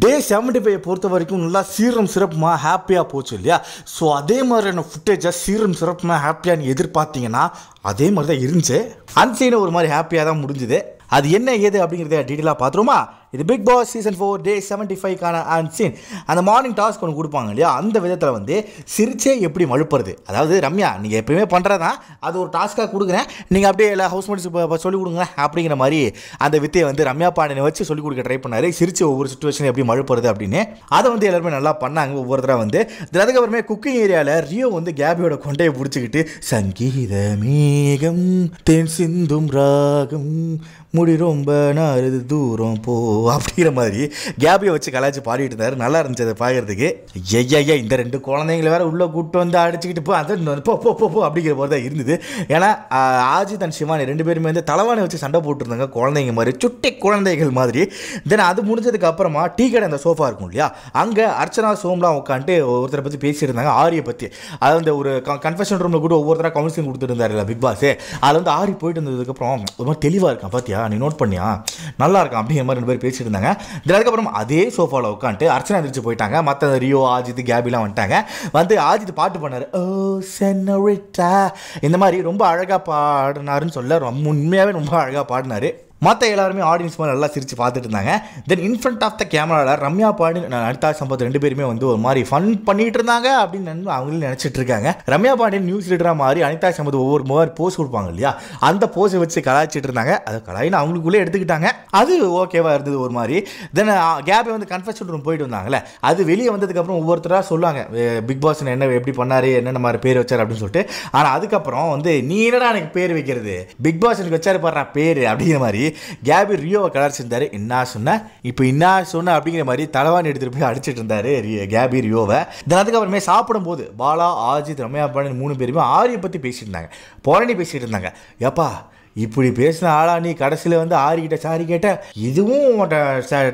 டே seventy five பொறுத்த வரைக்கும் நல்லா சீரம் சிறப்புமாக ஹாப்பியாக போச்சு இல்லையா ஸோ அதே மாதிரியான ஃபுட்டேஜாக சீரம் சிறப்புமா ஹாப்பியான்னு எதிர்பார்த்தீங்கன்னா அதே மாதிரி தான் இருந்துச்சு அன்சைனை ஒரு மாதிரி ஹாப்பியாக தான் முடிஞ்சுது அது என்ன ஏது அப்படிங்கிறத டீட்டெயிலாக பார்த்துருமா இது Bigg Boss season four day seventy ஃபைவ்க்கான அண்ட் சீன் அந்த மார்னிங் டாஸ்க் ஒன்று கொடுப்பாங்க இல்லையா அந்த விதத்தில் வந்து சிரிச்சே எப்படி மழுப்புறது அதாவது ரம்யா நீங்கள் எப்பயுமே பண்ணுறதா அது ஒரு டாஸ்க்காக கொடுக்குறேன் நீங்கள் அப்படியே இல்லை ஹவுஸ் மேட்ஸ் சொல்லிக் கொடுங்க அப்படிங்கிற மாதிரி அந்த வித்தையை வந்து ரம்யா பாண்டியை வச்சு சொல்லிக் கொடுக்க ட்ரை பண்ணார் சிரிச்சு ஒவ்வொரு சுச்சுவேஷன் எப்படி மழுப்புறது அப்படின்னு அதை வந்து எல்லாருமே நல்லா பண்ணாங்க ஒவ்வொரு தடவை வந்து அதுக்கப்புறமே குக்கிங் ஏரியாவில் ரியோ வந்து கேபியோட கொண்டையை பிடிச்சிக்கிட்டு சங்கீத மேகம் தென் சிந்தும் ராகம் முடி ரொம்ப நாரு தூரம் போ அப்படிங்கிற மாதிரி கேபியை வச்சு கலாச்சி பாடிட்டு இருந்தார் நல்லா இருந்துச்சு அதை பார்க்குறதுக்கு ஐயா இந்த ரெண்டு குழந்தைங்களை வேற உள்ளே கூப்பிட்டு வந்து அடிச்சுக்கிட்டு போ அது போ போ போ போ அப்படிங்கிற போது தான் இருந்தது ஏன்னா ஆஜித் அண்ட் சிவானி ரெண்டு பேருமே வந்து தலைவானை வச்சு சண்டை போட்டுருந்தாங்க குழந்தைங்க மாதிரி சுட்டி குழந்தைகள் மாதிரி தென் அது முடிஞ்சதுக்கு அப்புறமா டீ கடை அந்த சோஃபா இருக்கும் இல்லையா அங்கே அர்ச்சனா சோம்லாம் உட்காந்துட்டு ஒருத்தரை பற்றி பேசியிருந்தாங்க ஆரியை பற்றி அது வந்து ஒரு கன்ஃபெஷன் ரூமில் கூட ஒவ்வொருத்தராக கவுன்சிலிங் கொடுத்துருந்தாரு இல்லை பிக் பாஸே அதில் வந்து ஆரி போயிட்டு இருந்ததுக்கப்புறம் ஒரு மாதிரி தெளிவாக இருக்கான் பார்த்தியா நீ நோட் பண்ணியா நல்லா இருக்கான் அப்படிங்கிற மாதிரி ரெண்டு பேர் பேசிட்டு இந்த அதுக்கப்புறம் அதே சோஃபாவில் உட்காந்துட்டு அர்ச்சனை எந்திரிச்சு போயிட்டாங்க மற்ற ரியோ ஆஜித் கேபிலாம் வந்துட்டாங்க வந்து ஆஜித் பாட்டு பண்ணார் ஓ சென்னரிட்டா இந்த மாதிரி ரொம்ப அழகாக பாடினாருன்னு சொல்ல ரொம்ப உண்மையாகவே ரொம்ப அழகாக பாடினார் மற்ற எல்லாருமே ஆடியன்ஸ் மாதிரி நல்லா சிரித்து பார்த்துட்டு இருந்தாங்க தென் இன் ஃப்ரண்ட் ஆஃப் த கேமராவில் ரம்யா பாண்டி அனிதா சம்பத் ரெண்டு பேருமே வந்து ஒரு மாதிரி ஃபன் பண்ணிட்டு இருந்தாங்க அப்படின்னு அவங்களும் நினச்சிட்டு இருக்காங்க ரம்யா பாண்டியன் நியூஸ் லீடராக மாதிரி அனிதா சம்பத் ஒவ்வொரு மாதிரி போஸ் கொடுப்பாங்க இல்லையா அந்த போஸை வச்சு கலாய்ச்சிட்டு இருந்தாங்க அதை கலாயின்னு அவங்களுக்குள்ளே எடுத்துக்கிட்டாங்க அது ஓகேவாக இருந்தது ஒரு மாதிரி தென் கேபே வந்து கன்ஃபெஷன் ரூம் போயிட்டு வந்தாங்களே அது வெளியே வந்ததுக்கப்புறம் ஒவ்வொருத்தராக சொல்லுவாங்க பிக் பாஸ் என்ன எப்படி பண்ணார் என்னென்ன மாதிரி பேர் வச்சார் அப்படின்னு சொல்லிட்டு ஆனால் அதுக்கப்புறம் வந்து நீ என்னடா எனக்கு பேர் வைக்கிறது பிக் பாஸ் எனக்கு வச்சாரு பாடுறா பேர் அப்படிங்கிற மாதிரி கேபி ரியோவை கலர்ச்சிருந்தார் என்ன சொன்ன இப்போ என்ன சொன்ன அப்படிங்கிற மாதிரி தலைவான் எடுத்துட்டு போய் அடிச்சிட்டு இருந்தாரு கேபி ரியோவை தினத்துக்கு அப்புறமே சாப்பிடும் போது பாலா ஆஜித் ரம்யா பாண்டன் மூணு பேருமே ஆரியை பற்றி இருந்தாங்க போரணி பேசிட்டு இருந்தாங்க எப்பா இப்படி பேசின ஆளா நீ கடைசியில் வந்து கிட்ட சாரி கேட்ட இதுவும்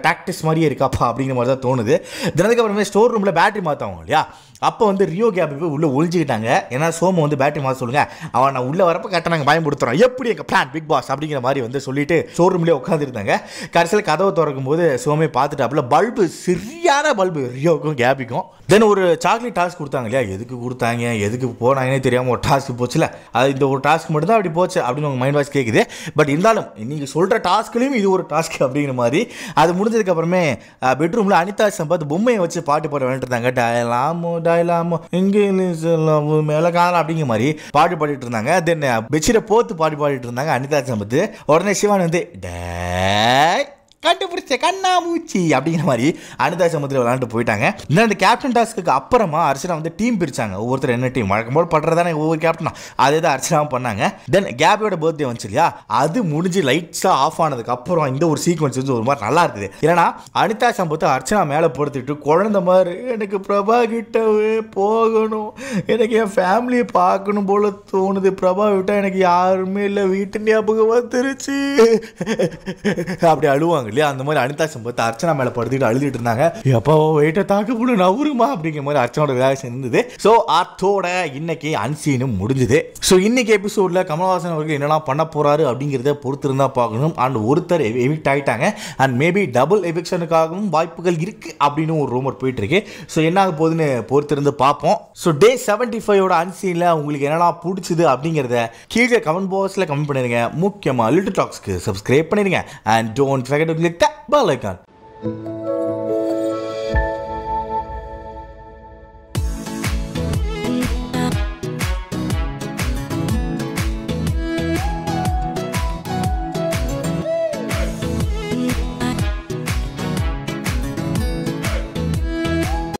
டாக்டிக்ஸ் மாதிரியே இருக்காப்பா அப்படிங்கிற மாதிரி தான் தோணுது தினத்துக்கு அப்புறமே ஸ்டோர் ரூமில் பேட்டரி மாற்றவங்க இல்லையா அப்போ வந்து ரியோ கேப் போய் உள்ளே ஒழிஞ்சிக்கிட்டாங்க ஏன்னா சோமு வந்து பேட்டரி மாற்ற சொல்லுங்க அவன் நான் உள்ளே வரப்போ கரெக்டாக நாங்கள் பயன்படுத்துகிறோம் எப்படி எங்கள் பிளான் பிக் பாஸ் அப்படிங்கிற மாதிரி வந்து சொல்லிட்டு ஷோரூம்லேயே உட்காந்துருந்தாங்க கடைசியில் கதவை திறக்கும் போது சோமே பார்த்துட்டாப்புல பல்பு சிறிய ஆன பல்பு ரியோக்கும் கேபிக்கும் தென் ஒரு சாக்லேட் டாஸ்க் கொடுத்தாங்க இல்லையா எதுக்கு கொடுத்தாங்க எதுக்கு போனாங்கன்னே தெரியாமல் ஒரு டாஸ்க் போச்சுல அது இந்த ஒரு டாஸ்க் மட்டும்தான் அப்படி போச்சு அப்படின்னு உங்கள் மைண்ட் வாய்ஸ் கேட்குது பட் இருந்தாலும் நீங்கள் சொல்கிற டாஸ்க்லேயும் இது ஒரு டாஸ்க் அப்படிங்கிற மாதிரி அது முடிஞ்சதுக்கப்புறமே பெட்ரூமில் அனிதா பார்த்து பொம்மையை வச்சு பாட்டு பாட வேண்டிட்டு இருந்தாங்க டயலாமோ டயலாமோ இங்கிலீஷ் மேலே காலம் அப்படிங்கிற மாதிரி பாட்டு பாடிட்டு இருந்தாங்க தென் பெட்ஷீட்டை போத்து பாட்டு பாடிட்டு இருந்தாங்க அனிதா சம்பத்து உடனே சிவான் வந்து டே கண்டுபிடிச்ச கண்ணாமூச்சி அப்படிங்கிற மாதிரி அனிதா சமுத்திரி விளாண்டு போயிட்டாங்க இந்த அந்த கேப்டன் டாஸ்க்கு அப்புறமா அர்ச்சனா வந்து டீம் பிரிச்சாங்க ஒவ்வொருத்தர் என்ன டீம் வழக்கம் போல் படுறதானே ஒவ்வொரு கேப்டனா அதே தான் அர்ச்சனாவும் பண்ணாங்க தென் கேபியோட பர்த்டே வந்துச்சு இல்லையா அது முடிஞ்சு லைட்ஸாக ஆஃப் ஆனதுக்கு அப்புறம் இந்த ஒரு சீக்வன்ஸ் வந்து ஒரு மாதிரி நல்லா இருக்குது ஏன்னா அனிதா சம்பத்தை அர்ச்சனா மேலே படுத்துட்டு குழந்த மாதிரி எனக்கு பிரபா கிட்டவே போகணும் எனக்கு என் ஃபேமிலியை பார்க்கணும் போல தோணுது பிரபா விட்டா எனக்கு யாருமே இல்லை வீட்டு ஞாபகம் வந்துருச்சு அப்படி அழுவாங்க இல்லையா அந்த மாதிரி அனிதா சம்பத் அர்ச்சனா மேலே படுத்துட்டு அழுதுட்டு இருந்தாங்க எப்போ வெயிட்ட தாக்க போட நவுருமா அப்படிங்கிற மாதிரி அர்ச்சனோட வேலை செஞ்சது ஸோ அத்தோட இன்னைக்கு அன்சீனும் முடிஞ்சது ஸோ இன்னைக்கு எபிசோட்ல கமல்ஹாசன் அவர்கள் என்னெல்லாம் பண்ண போறாரு அப்படிங்கிறத பொறுத்திருந்தா பார்க்கணும் அண்ட் ஒருத்தர் எவிக்ட் ஆகிட்டாங்க அண்ட் மேபி டபுள் எவிக்ஷனுக்காகவும் வாய்ப்புகள் இருக்கு அப்படின்னு ஒரு ரூமர் போயிட்டுருக்கு ஸோ என்ன ஆக போகுதுன்னு பொறுத்திருந்து பார்ப்போம் ஸோ டே செவன்டி ஃபைவோட அன்சீன்ல உங்களுக்கு என்னெல்லாம் பிடிச்சது அப்படிங்கிறத கீழே கமெண்ட் பாக்ஸ்ல கமெண்ட் பண்ணிருங்க முக்கியமாக லிட்டில் டாக்ஸ்க்கு சப்ஸ்கிரைப் பண்ணிருங்க and don't forget ngekak balik kan